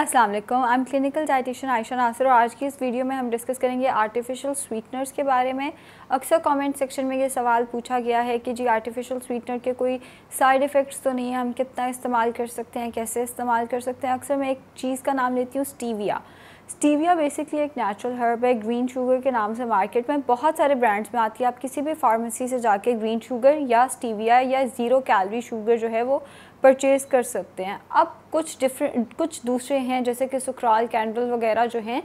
अस्सलाम वालेकुम I am clinical dietitian Ayesha Nasir और आज की इस वीडियो में हम डिस्कस करेंगे आर्टिफिशियल स्वीटनर्स के बारे में अक्सर कमेंट सेक्शन में ये सवाल पूछा गया है कि जी आर्टिफिशियल स्वीटनर के कोई साइड इफ़ेक्ट्स तो नहीं है हम कितना इस्तेमाल कर सकते हैं कैसे इस्तेमाल कर सकते हैं अक्सर मैं एक चीज़ का नाम लेती हूँ स्टीविया स्टीविया बेसिकली एक नेचुरल हर्ब है ग्रीन शुगर के नाम से मार्केट में बहुत सारे ब्रांड्स में आती है आप किसी भी फार्मेसी से जाके ग्रीन शुगर या स्टीविया या ज़ीरो कैलरी शुगर जो है वो परचेज़ कर सकते हैं अब कुछ डिफरेंट कुछ दूसरे हैं जैसे कि सुक्राल कैंडल वगैरह जो हैं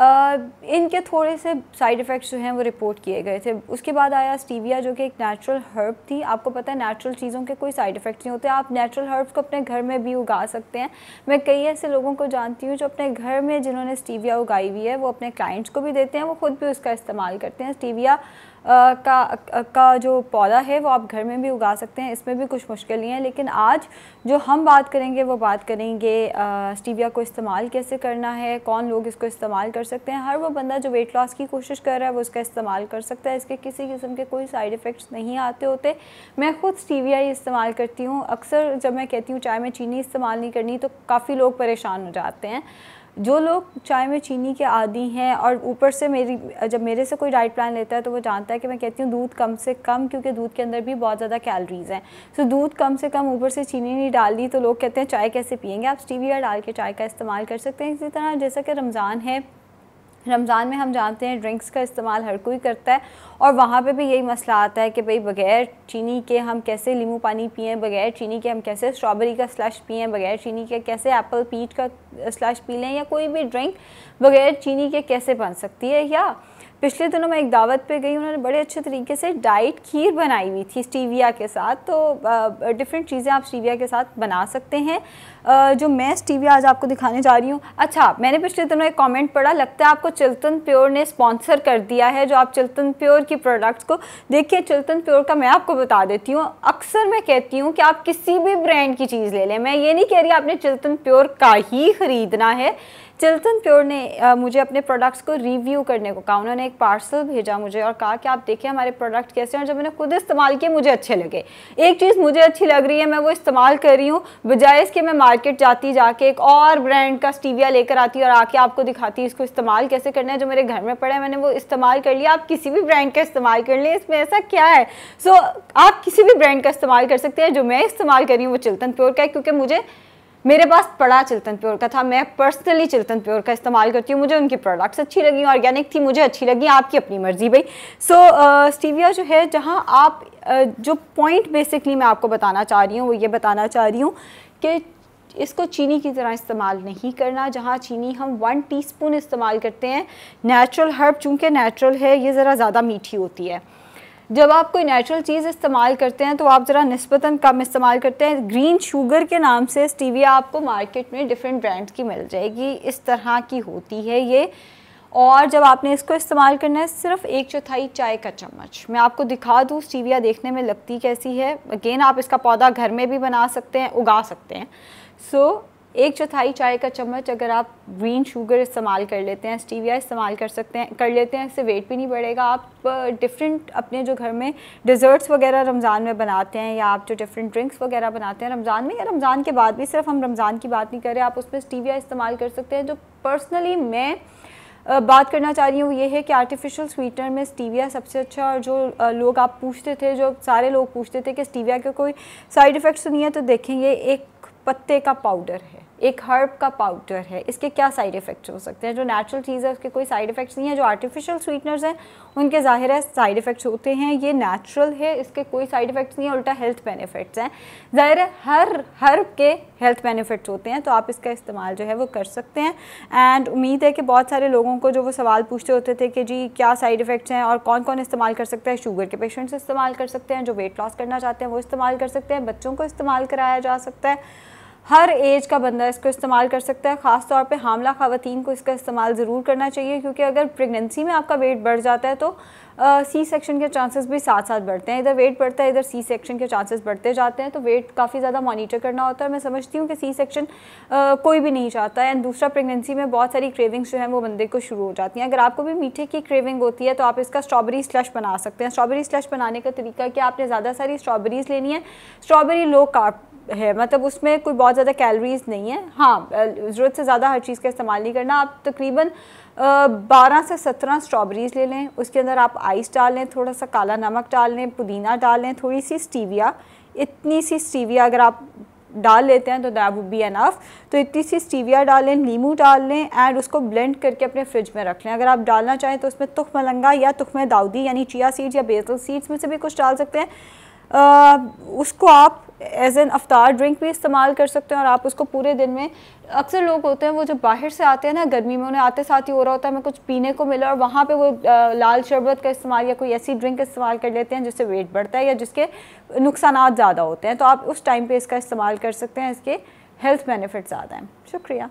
इनके थोड़े से साइड इफ़ेक्ट्स जो हैं वो रिपोर्ट किए गए थे उसके बाद आया स्टीविया जो कि एक नेचुरल हर्ब थी आपको पता है नेचुरल चीज़ों के कोई साइड इफ़ेक्ट्स नहीं होते आप नेचुरल हर्ब्स को अपने घर में भी उगा सकते हैं मैं कई ऐसे लोगों को जानती हूँ जो अपने घर में जिन्होंने स्टीविया उगाई हुई है वो अपने क्लाइंट्स को भी देते हैं वो खुद भी उसका इस्तेमाल करते हैं स्टीविया आ, का आ, का जो पौधा है वो आप घर में भी उगा सकते हैं इसमें भी कुछ मुश्किल नहीं है लेकिन आज जो हम बात करेंगे वो बात करेंगे आ, स्टीविया को इस्तेमाल कैसे करना है कौन लोग इसको इस्तेमाल कर सकते हैं हर वो बंदा जो वेट लॉस की कोशिश कर रहा है वो इसका इस्तेमाल कर सकता है इसके किसी किस्म के कोई साइड इफ़ेक्ट्स नहीं आते होते मैं ख़ुद स्टीविया ही इस्तेमाल करती हूँ अक्सर जब मैं कहती हूँ चाय में चीनी इस्तेमाल नहीं करनी तो काफ़ी लोग परेशान हो जाते हैं जो लोग चाय में चीनी के आदि हैं और ऊपर से मेरी जब मेरे से कोई डाइट प्लान लेता है तो वो जानता है कि मैं कहती हूँ दूध कम से कम क्योंकि दूध के अंदर भी बहुत ज़्यादा कैलोरीज हैं सो so, दूध कम से कम ऊपर से चीनी नहीं डाली तो लोग कहते हैं चाय कैसे पियेंगे आप स्टीविया डाल के चाय का इस्तेमाल कर सकते हैं इसी तरह जैसा कि रमज़ान है रमज़ान में हम जानते हैं ड्रिंक्स का इस्तेमाल हर कोई करता है और वहाँ पे भी यही मसला आता है कि भाई बगैर चीनी के हम कैसे लीमू पानी पिएँ बगैर चीनी के हम कैसे स्ट्रॉबेरी का स्लश पिएँ बगैर चीनी के कैसे एप्पल पीट का स्लश पी लें या कोई भी ड्रिंक बगैर चीनी के कैसे बन सकती है या पिछले दिनों मैं एक दावत पे गई उन्होंने बड़े अच्छे तरीके से डाइट खीर बनाई हुई थी स्टीविया के साथ तो डिफरेंट चीज़ें आप स्टीविया के साथ बना सकते हैं जो मैं वी आज आपको दिखाने जा रही हूँ अच्छा मैंने पिछले दिनों एक कमेंट पढ़ा लगता है आपको चिल्तन प्योर ने स्पॉन्सर कर दिया है जो आप चिल्तन प्योर की प्रोडक्ट्स को देखिए चिल्तन प्योर का मैं आपको बता देती हूँ अक्सर मैं कहती हूँ कि आप किसी भी ब्रांड की चीज़ ले लें मैं ये नहीं कह रही आपने चिल्तन प्योर का ही ख़रीदना है चिल्तन प्योर ने आ, मुझे अपने प्रोडक्ट्स को रिव्यू करने को कहा उन्होंने एक पार्सल भेजा मुझे और कहा कि आप देखिए हमारे प्रोडक्ट कैसे हैं और जब मैंने खुद इस्तेमाल किए मुझे अच्छे लगे एक चीज़ मुझे अच्छी लग रही है मैं वो इस्तेमाल कर रही हूँ बजाय इसके मैं मार्केट जाती जाके एक और ब्रांड का स्टीविया लेकर आती है और आके आपको दिखाती है इसको इस्तेमाल कैसे करना है जो मेरे घर में पड़ा है मैंने वो इस्तेमाल कर लिया आप किसी भी ब्रांड का इस्तेमाल कर लें इसमें ऐसा क्या है सो so, आप किसी भी ब्रांड का इस्तेमाल कर सकते हैं जो मैं इस्तेमाल कर रही हूँ वो चिल्तन प्योर का है क्योंकि मुझे मेरे पास पड़ा चिल्तन प्योर का था मैं पर्सनली चिल्तन प्योर का इस्तेमाल करती हूँ मुझे उनकी प्रोडक्ट्स अच्छी लगी ऑर्गेनिक थी मुझे अच्छी लगी आपकी अपनी मर्जी भाई सो स्टीविया जो है जहाँ आप जो पॉइंट बेसिकली मैं आपको बताना चाह रही हूँ वो ये बताना चाह रही हूँ कि इसको चीनी की तरह इस्तेमाल नहीं करना जहाँ चीनी हम वन टीस्पून इस्तेमाल करते हैं नेचुरल हर्ब चूँकि नेचुरल है ये ज़रा ज़्यादा मीठी होती है जब आप कोई नेचुरल चीज़ इस्तेमाल करते हैं तो आप ज़रा नस्बता कम इस्तेमाल करते हैं ग्रीन शुगर के नाम से स्टीविया आपको मार्केट में डिफरेंट ब्रांड की मिल जाएगी इस तरह की होती है ये और जब आपने इसको इस्तेमाल करना है सिर्फ एक चौथाई चाय का चम्मच मैं आपको दिखा दूँ स्टीविया देखने में लगती कैसी है अगेन आप इसका पौधा घर में भी बना सकते हैं उगा सकते हैं सो so, एक चौथाई चाय का चम्मच अगर आप ग्रीन शुगर इस्तेमाल कर लेते हैं स्टीविया इस्तेमाल कर सकते हैं कर लेते हैं इससे वेट भी नहीं बढ़ेगा आप डिफरेंट अपने जो घर में डिज़र्ट्स वगैरह रमज़ान में बनाते हैं या आप जो डिफरेंट ड्रिंक्स वगैरह बनाते हैं रमज़ान में या रमज़ान के बाद भी सिर्फ हम रमज़ान की बात नहीं कर रहे आप उसमें स्टीविया इस्तेमाल कर सकते हैं जो पर्सनली मैं बात करना चाह रही हूँ ये है कि आर्टिफिशियल स्वीटनर में स्टीविया सबसे अच्छा और जो लोग आप पूछते थे जो सारे लोग पूछते थे कि स्टीविया के कोई साइड इफ़ेक्ट्स तो नहीं है तो देखें ये एक पत्ते का पाउडर है एक हर्ब का पाउडर है इसके क्या साइड इफ़ेक्ट्स हो सकते हैं जो नेचुरल चीज़ है उसके कोई साइड इफ़ेक्ट्स नहीं है जो आर्टिफिशियल स्वीटनर्स हैं उनके ज़ाहिर है साइड इफ़ेक्ट्स होते हैं ये नेचुरल है इसके कोई साइड इफ़ेक्ट्स नहीं है उल्टा हेल्थ बेनिफिट्स हैं ज़ाहिर है हर हर्ब के हेल्थ बेनिफिट्स होते हैं तो आप इसका इस्तेमाल जो है वो कर सकते हैं एंड उम्मीद है कि बहुत सारे लोगों को जो वो सवाल पूछते होते थे कि जी क्या साइड इफ़ेक्ट्स हैं और कौन कौन इस्तेमाल कर सकता है शुगर के पेशेंट्स इस्तेमाल कर सकते हैं जो वेट लॉस करना चाहते हैं वो इस्तेमाल कर सकते हैं बच्चों को इस्तेमाल कराया जा सकता है हर एज का बंदा इसको इस्तेमाल कर सकता है ख़ास तौर पे हामला ख़वातीन को इसका इस्तेमाल ज़रूर करना चाहिए क्योंकि अगर प्रेगनेंसी में आपका वेट बढ़ जाता है तो सी सेक्शन के चांसेस भी साथ साथ बढ़ते हैं इधर वेट बढ़ता है इधर सी सेक्शन के चांसेस बढ़ते जाते हैं तो वेट काफ़ी ज़्यादा मॉनिटर करना होता है मैं समझती हूँ कि सी सेक्शन कोई भी नहीं चाहता एंड दूसरा प्रेगनेंसी में बहुत सारी क्रेविंग्स जो हैं वो बंदे को शुरू हो जाती हैं अगर आपको भी मीठे की क्रेविंग होती है तो आप इसका स्ट्रॉबेरी स्लश बना सकते हैं स्ट्रॉबेरी स्लश बनाने का तरीका कि आपने ज़्यादा सारी स्ट्रॉबेरीज़ लेनी है स्ट्रॉबेरी लो कार्ब है मतलब उसमें कोई बहुत ज़्यादा कैलोरीज नहीं है हाँ ज़रूरत से ज़्यादा हर चीज़ का इस्तेमाल नहीं करना आप तकरीबन बारह से सत्रह स्ट्रॉबेरीज ले लें उसके अंदर आप आइस डाल लें थोड़ा सा काला नमक डाल लें पुदीना डाल लें थोड़ी सी स्टीविया इतनी सी स्टीविया अगर आप डाल लेते हैं तो दैट वुड बी एनफ तो इतनी सी स्टीविया डाल लें नींबू डाल लें एंड उसको ब्लेंड करके अपने फ्रिज में रख लें अगर आप डालना चाहें तो उसमें तुख मलंगा या तुख में दाऊदी यानी चिया सीड्स या बेसल सीड्स में से भी कुछ डाल सकते हैं आ, उसको आप एज एन अवतार ड्रिंक भी इस्तेमाल कर सकते हैं और आप उसको पूरे दिन में अक्सर लोग होते हैं वो जब बाहर से आते हैं ना गर्मी में उन्हें आते साथ ही हो रहा होता है हमें कुछ पीने को मिला और वहाँ पे वो लाल शरबत का इस्तेमाल या कोई ऐसी ड्रिंक इस्तेमाल कर लेते हैं जिससे वेट बढ़ता है या जिसके नुकसान ज़्यादा होते हैं तो आप उस टाइम पर इसका इस्तेमाल कर सकते हैं इसके हेल्थ बेनिफिट ज़्यादा हैं शुक्रिया